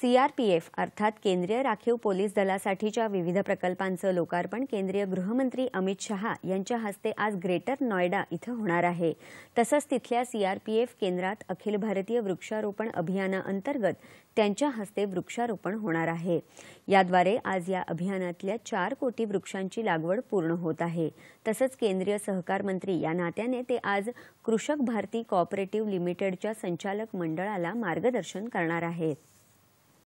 CRPF अर्थात केंद्रीय राखीव पोलीस दलासाठीच्या विविध प्रकल्पांचं लोकार्पण केंद्रीय गृहमंत्री अमित शहा यांच्या हस्ते आज ग्रेटर नॉयडा इथं होणार आहे तसंच तिथल्या सीआरपीएफ केंद्रात अखिल भारतीय वृक्षारोपण अभियानाअंतर्गत त्यांच्या हस्ते वृक्षारोपण होणार आहे याद्वारे आज या अभियानातल्या चार कोटी वृक्षांची लागवड पूर्ण होत आहे तसंच केंद्रीय सहकार मंत्री या नात्याने ते आज कृषक भारती कॉपरेटिव्ह लिमिटेडच्या संचालक मंडळाला मार्गदर्शन करणार आहेत